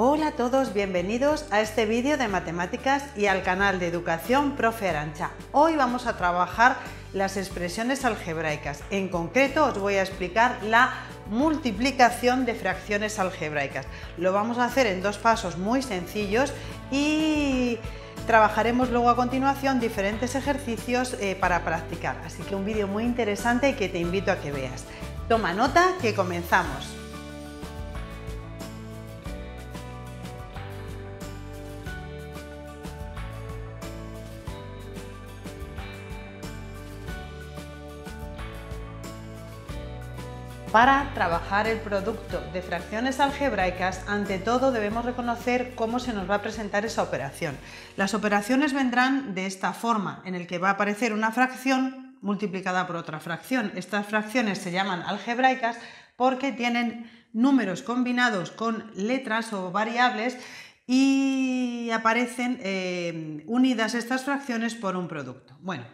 Hola a todos, bienvenidos a este vídeo de matemáticas y al canal de educación Profe Arancha. Hoy vamos a trabajar las expresiones algebraicas. En concreto os voy a explicar la multiplicación de fracciones algebraicas. Lo vamos a hacer en dos pasos muy sencillos y trabajaremos luego a continuación diferentes ejercicios eh, para practicar. Así que un vídeo muy interesante que te invito a que veas. Toma nota que comenzamos. Para trabajar el producto de fracciones algebraicas, ante todo debemos reconocer cómo se nos va a presentar esa operación. Las operaciones vendrán de esta forma, en el que va a aparecer una fracción multiplicada por otra fracción. Estas fracciones se llaman algebraicas porque tienen números combinados con letras o variables y aparecen eh, unidas estas fracciones por un producto. Bueno,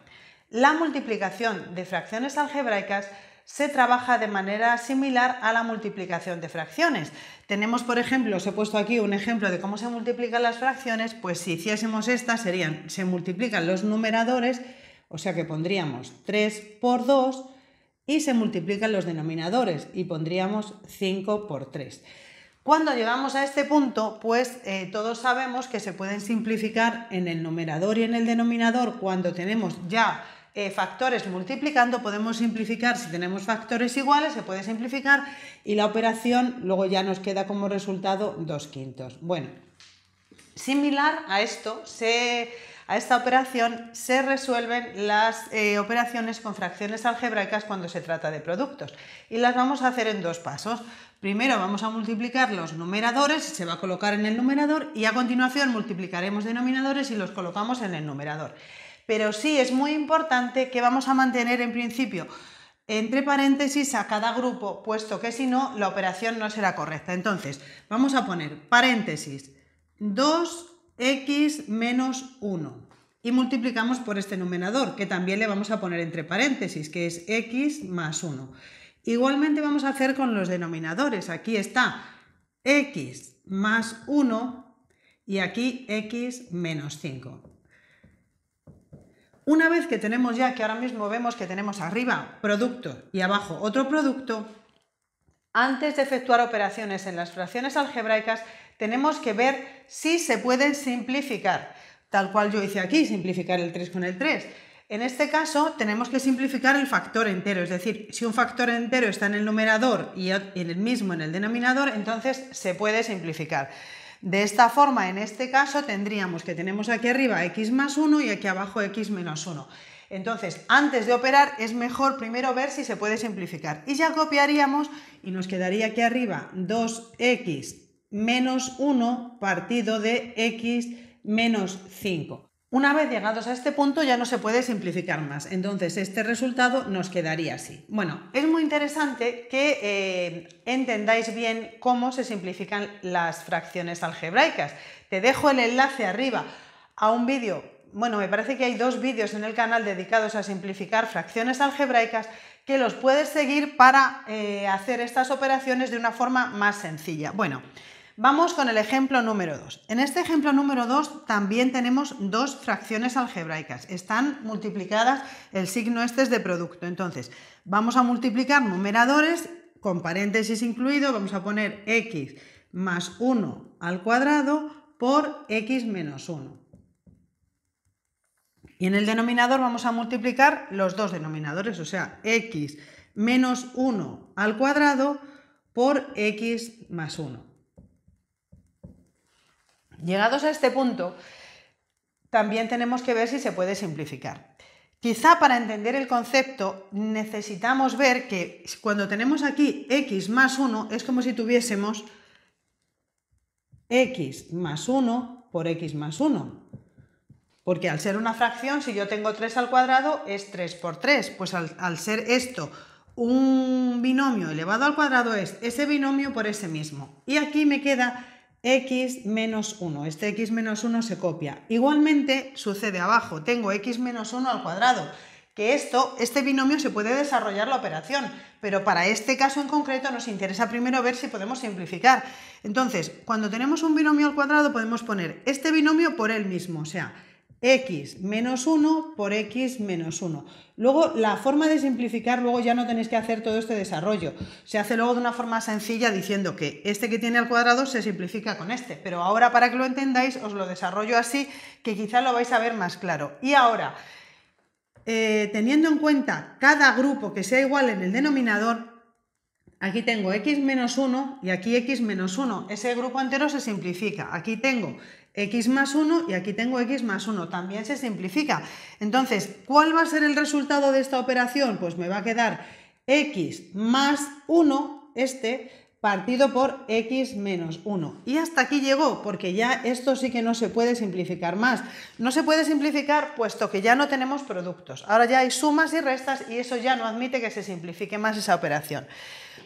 la multiplicación de fracciones algebraicas se trabaja de manera similar a la multiplicación de fracciones. Tenemos, por ejemplo, os he puesto aquí un ejemplo de cómo se multiplican las fracciones, pues si hiciésemos esta serían, se multiplican los numeradores, o sea que pondríamos 3 por 2 y se multiplican los denominadores y pondríamos 5 por 3. Cuando llegamos a este punto, pues eh, todos sabemos que se pueden simplificar en el numerador y en el denominador cuando tenemos ya eh, factores multiplicando, podemos simplificar, si tenemos factores iguales, se puede simplificar y la operación luego ya nos queda como resultado 2 quintos. Bueno, similar a esto, se, a esta operación se resuelven las eh, operaciones con fracciones algebraicas cuando se trata de productos y las vamos a hacer en dos pasos. Primero vamos a multiplicar los numeradores, se va a colocar en el numerador y a continuación multiplicaremos denominadores y los colocamos en el numerador. Pero sí es muy importante que vamos a mantener en principio entre paréntesis a cada grupo, puesto que si no, la operación no será correcta. Entonces, vamos a poner paréntesis 2x menos 1 y multiplicamos por este numerador, que también le vamos a poner entre paréntesis, que es x más 1. Igualmente vamos a hacer con los denominadores. Aquí está x más 1 y aquí x menos 5. Una vez que tenemos ya, que ahora mismo vemos que tenemos arriba producto y abajo otro producto, antes de efectuar operaciones en las fracciones algebraicas, tenemos que ver si se pueden simplificar, tal cual yo hice aquí, simplificar el 3 con el 3. En este caso, tenemos que simplificar el factor entero, es decir, si un factor entero está en el numerador y el mismo en el denominador, entonces se puede simplificar. De esta forma, en este caso, tendríamos que tenemos aquí arriba x más 1 y aquí abajo x menos 1. Entonces, antes de operar es mejor primero ver si se puede simplificar. Y ya copiaríamos y nos quedaría aquí arriba 2x menos 1 partido de x menos 5. Una vez llegados a este punto ya no se puede simplificar más, entonces este resultado nos quedaría así. Bueno, es muy interesante que eh, entendáis bien cómo se simplifican las fracciones algebraicas. Te dejo el enlace arriba a un vídeo, bueno, me parece que hay dos vídeos en el canal dedicados a simplificar fracciones algebraicas que los puedes seguir para eh, hacer estas operaciones de una forma más sencilla. Bueno, Vamos con el ejemplo número 2. En este ejemplo número 2 también tenemos dos fracciones algebraicas. Están multiplicadas, el signo este es de producto. Entonces, vamos a multiplicar numeradores con paréntesis incluido, vamos a poner x más 1 al cuadrado por x menos 1. Y en el denominador vamos a multiplicar los dos denominadores, o sea, x menos 1 al cuadrado por x más 1. Llegados a este punto, también tenemos que ver si se puede simplificar. Quizá para entender el concepto necesitamos ver que cuando tenemos aquí x más 1 es como si tuviésemos x más 1 por x más 1. Porque al ser una fracción, si yo tengo 3 al cuadrado, es 3 por 3. Pues al, al ser esto un binomio elevado al cuadrado es ese binomio por ese mismo. Y aquí me queda x menos 1. Este x menos 1 se copia. Igualmente sucede abajo. Tengo x menos 1 al cuadrado. Que esto, este binomio se puede desarrollar la operación, pero para este caso en concreto nos interesa primero ver si podemos simplificar. Entonces, cuando tenemos un binomio al cuadrado podemos poner este binomio por él mismo, o sea, x menos 1 por x menos 1. Luego, la forma de simplificar, luego ya no tenéis que hacer todo este desarrollo. Se hace luego de una forma sencilla diciendo que este que tiene al cuadrado se simplifica con este. Pero ahora, para que lo entendáis, os lo desarrollo así, que quizá lo vais a ver más claro. Y ahora, eh, teniendo en cuenta cada grupo que sea igual en el denominador, Aquí tengo x menos 1 y aquí x menos 1. Ese grupo entero se simplifica. Aquí tengo x más 1 y aquí tengo x más 1. También se simplifica. Entonces, ¿cuál va a ser el resultado de esta operación? Pues me va a quedar x más 1, este, partido por x menos 1. Y hasta aquí llegó, porque ya esto sí que no se puede simplificar más. No se puede simplificar puesto que ya no tenemos productos. Ahora ya hay sumas y restas y eso ya no admite que se simplifique más esa operación.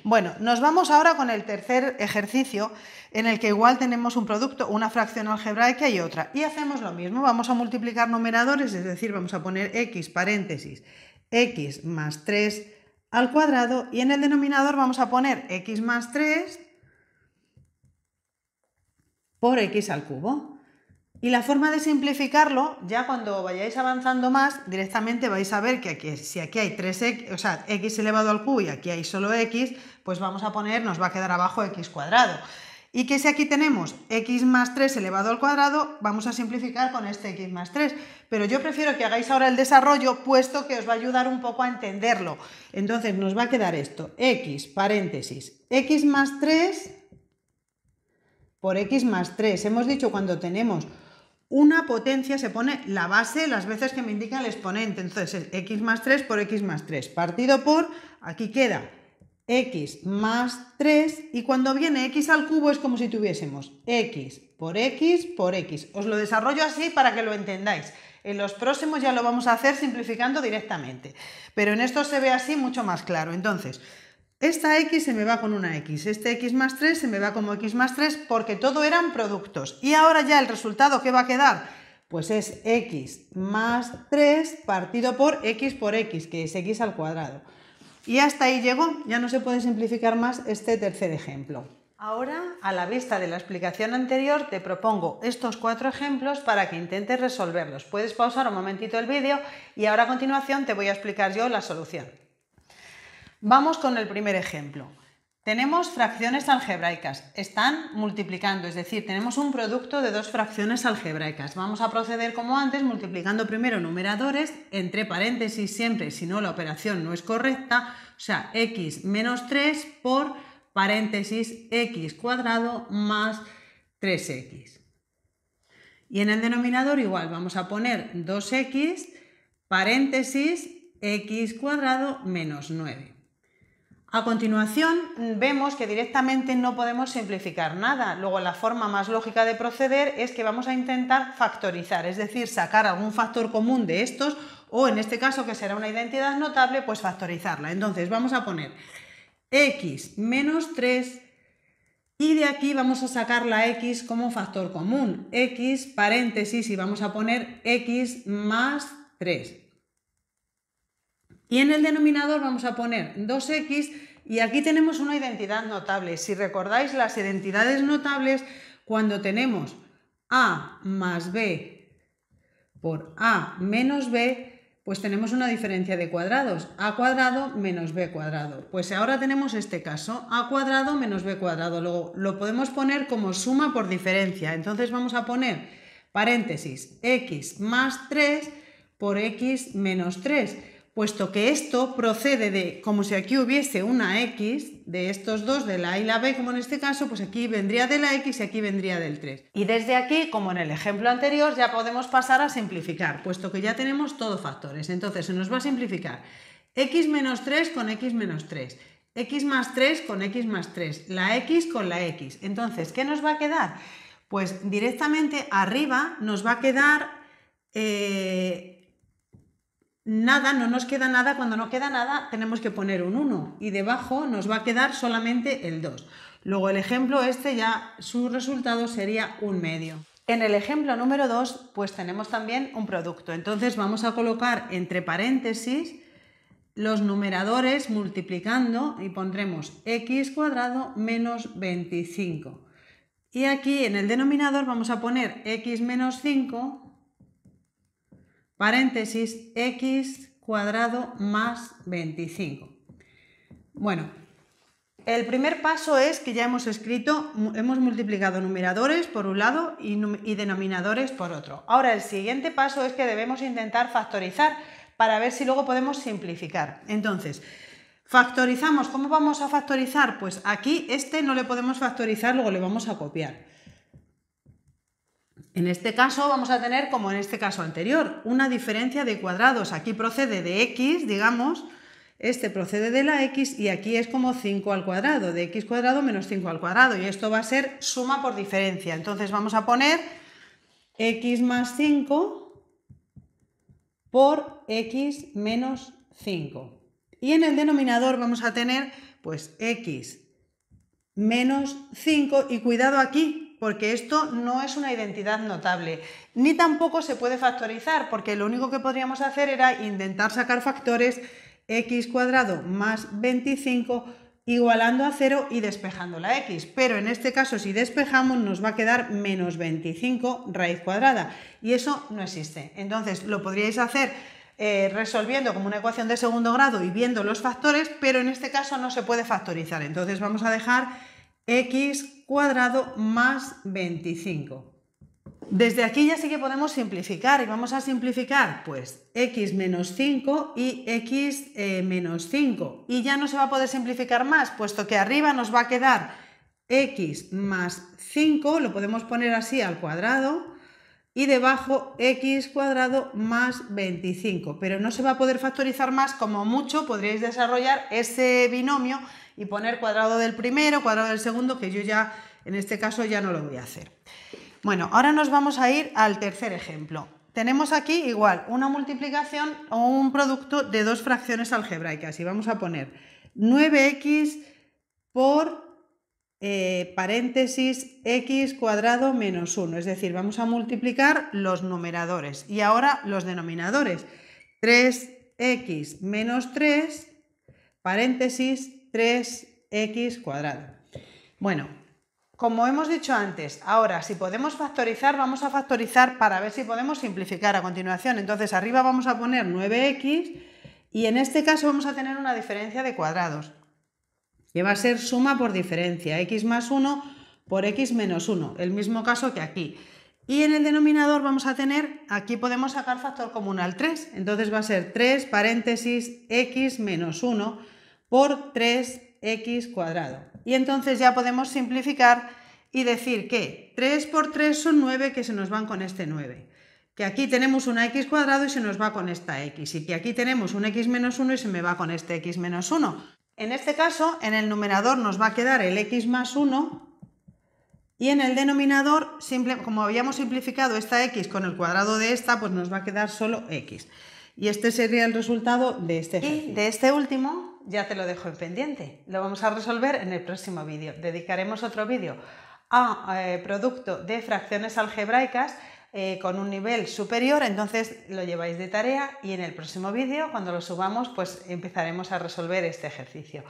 Bueno, nos vamos ahora con el tercer ejercicio en el que igual tenemos un producto, una fracción algebraica y otra. Y hacemos lo mismo, vamos a multiplicar numeradores, es decir, vamos a poner x paréntesis, x más 3 al cuadrado y en el denominador vamos a poner x más 3 por x al cubo. Y la forma de simplificarlo, ya cuando vayáis avanzando más, directamente vais a ver que aquí, si aquí hay 3x, o sea, x elevado al cubo y aquí hay solo x, pues vamos a poner, nos va a quedar abajo x cuadrado. Y que si aquí tenemos x más 3 elevado al cuadrado, vamos a simplificar con este x más 3. Pero yo prefiero que hagáis ahora el desarrollo, puesto que os va a ayudar un poco a entenderlo. Entonces nos va a quedar esto, x paréntesis, x más 3 por x más 3. Hemos dicho cuando tenemos una potencia se pone la base las veces que me indica el exponente. Entonces, x más 3 por x más 3, partido por, aquí queda x más 3 y cuando viene x al cubo es como si tuviésemos x por x por x. Os lo desarrollo así para que lo entendáis. En los próximos ya lo vamos a hacer simplificando directamente, pero en esto se ve así mucho más claro. Entonces, esta x se me va con una x, este x más 3 se me va como x más 3 porque todo eran productos. Y ahora ya el resultado que va a quedar, pues es x más 3 partido por x por x, que es x al cuadrado. Y hasta ahí llegó, ya no se puede simplificar más este tercer ejemplo. Ahora, a la vista de la explicación anterior, te propongo estos cuatro ejemplos para que intentes resolverlos. Puedes pausar un momentito el vídeo y ahora a continuación te voy a explicar yo la solución. Vamos con el primer ejemplo. Tenemos fracciones algebraicas, están multiplicando, es decir, tenemos un producto de dos fracciones algebraicas. Vamos a proceder como antes, multiplicando primero numeradores, entre paréntesis siempre, si no la operación no es correcta, o sea, x menos 3 por paréntesis x cuadrado más 3x. Y en el denominador igual, vamos a poner 2x paréntesis x cuadrado menos 9. A continuación, vemos que directamente no podemos simplificar nada. Luego, la forma más lógica de proceder es que vamos a intentar factorizar, es decir, sacar algún factor común de estos o, en este caso, que será una identidad notable, pues factorizarla. Entonces, vamos a poner x menos 3 y de aquí vamos a sacar la x como factor común. x paréntesis y vamos a poner x más 3. Y en el denominador vamos a poner 2x y aquí tenemos una identidad notable. Si recordáis las identidades notables, cuando tenemos a más b por a menos b, pues tenemos una diferencia de cuadrados, a cuadrado menos b cuadrado. Pues ahora tenemos este caso, a cuadrado menos b cuadrado, luego lo podemos poner como suma por diferencia, entonces vamos a poner paréntesis x más 3 por x menos 3 puesto que esto procede de, como si aquí hubiese una X, de estos dos, de la A y la B, como en este caso, pues aquí vendría de la X y aquí vendría del 3. Y desde aquí, como en el ejemplo anterior, ya podemos pasar a simplificar, puesto que ya tenemos todos factores. Entonces se nos va a simplificar X menos 3 con X menos 3, X más 3 con X más 3, la X con la X. Entonces, ¿qué nos va a quedar? Pues directamente arriba nos va a quedar... Eh, nada, no nos queda nada, cuando no queda nada tenemos que poner un 1 y debajo nos va a quedar solamente el 2. Luego el ejemplo este ya su resultado sería un medio. En el ejemplo número 2 pues tenemos también un producto, entonces vamos a colocar entre paréntesis los numeradores multiplicando y pondremos x cuadrado menos 25. Y aquí en el denominador vamos a poner x menos 5 paréntesis x cuadrado más 25. Bueno, el primer paso es que ya hemos escrito, hemos multiplicado numeradores por un lado y, denominadores por otro. Ahora el siguiente paso es que debemos intentar factorizar para ver si luego podemos simplificar. Entonces, factorizamos, ¿cómo vamos a factorizar? Pues aquí este no le podemos factorizar, luego le vamos a copiar. En este caso vamos a tener, como en este caso anterior, una diferencia de cuadrados. Aquí procede de x, digamos, este procede de la x y aquí es como 5 al cuadrado, de x cuadrado menos 5 al cuadrado. Y esto va a ser suma por diferencia. Entonces vamos a poner x más 5 por x menos 5. Y en el denominador vamos a tener pues x menos 5 y cuidado aquí porque esto no es una identidad notable, ni tampoco se puede factorizar, porque lo único que podríamos hacer era intentar sacar factores x cuadrado más 25 igualando a 0 y despejando la x, pero en este caso si despejamos nos va a quedar menos 25 raíz cuadrada y eso no existe. Entonces lo podríais hacer eh, resolviendo como una ecuación de segundo grado y viendo los factores, pero en este caso no se puede factorizar, entonces vamos a dejar x cuadrado más 25. Desde aquí ya sí que podemos simplificar y vamos a simplificar pues x menos 5 y x eh, menos 5 y ya no se va a poder simplificar más puesto que arriba nos va a quedar x más 5, lo podemos poner así al cuadrado y debajo x cuadrado más 25. Pero no se va a poder factorizar más, como mucho podríais desarrollar ese binomio y poner cuadrado del primero, cuadrado del segundo, que yo ya en este caso ya no lo voy a hacer. Bueno, ahora nos vamos a ir al tercer ejemplo. Tenemos aquí igual una multiplicación o un producto de dos fracciones algebraicas y vamos a poner 9x por eh, paréntesis x cuadrado menos 1. Es decir, vamos a multiplicar los numeradores y ahora los denominadores. 3x menos 3, paréntesis 3x cuadrado. Bueno, como hemos dicho antes, ahora si podemos factorizar, vamos a factorizar para ver si podemos simplificar a continuación. Entonces arriba vamos a poner 9x y en este caso vamos a tener una diferencia de cuadrados que va a ser suma por diferencia, x más 1 por x menos 1, el mismo caso que aquí. Y en el denominador vamos a tener, aquí podemos sacar factor común al 3, entonces va a ser 3 paréntesis x menos 1 por 3x cuadrado. Y entonces ya podemos simplificar y decir que 3 por 3 son 9 que se nos van con este 9 que aquí tenemos una x cuadrado y se nos va con esta x, y que aquí tenemos un x menos 1 y se me va con este x menos 1. En este caso, en el numerador nos va a quedar el x más 1 y en el denominador, como habíamos simplificado esta x con el cuadrado de esta, pues nos va a quedar solo x. Y este sería el resultado de este ejercicio. Y de este último ya te lo dejo en pendiente. Lo vamos a resolver en el próximo vídeo. Dedicaremos otro vídeo a eh, producto de fracciones algebraicas eh, con un nivel superior, entonces lo lleváis de tarea y en el próximo vídeo, cuando lo subamos, pues empezaremos a resolver este ejercicio.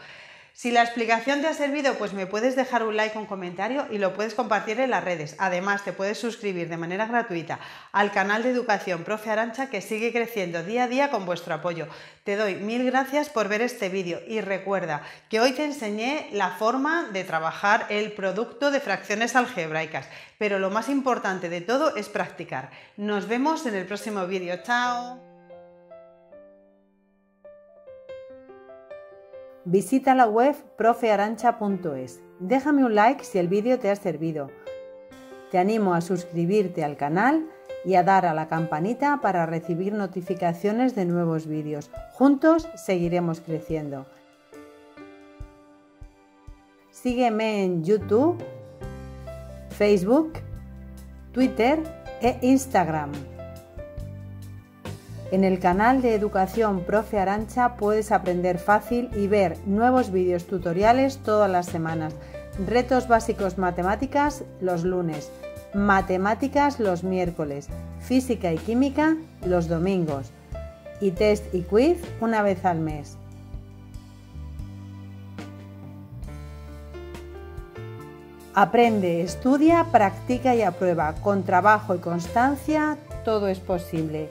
Si la explicación te ha servido, pues me puedes dejar un like, un comentario y lo puedes compartir en las redes. Además, te puedes suscribir de manera gratuita al canal de educación Profe Arancha que sigue creciendo día a día con vuestro apoyo. Te doy mil gracias por ver este vídeo y recuerda que hoy te enseñé la forma de trabajar el producto de fracciones algebraicas, pero lo más importante de todo es practicar. Nos vemos en el próximo vídeo. ¡Chao! Visita la web profearancha.es. Déjame un like si el vídeo te ha servido. Te animo a suscribirte al canal y a dar a la campanita para recibir notificaciones de nuevos vídeos. Juntos seguiremos creciendo. Sígueme en YouTube, Facebook, Twitter e Instagram. En el canal de educación Profe Arancha puedes aprender fácil y ver nuevos vídeos tutoriales todas las semanas. Retos básicos matemáticas los lunes, matemáticas los miércoles, física y química los domingos y test y quiz una vez al mes. Aprende, estudia, practica y aprueba. Con trabajo y constancia todo es posible.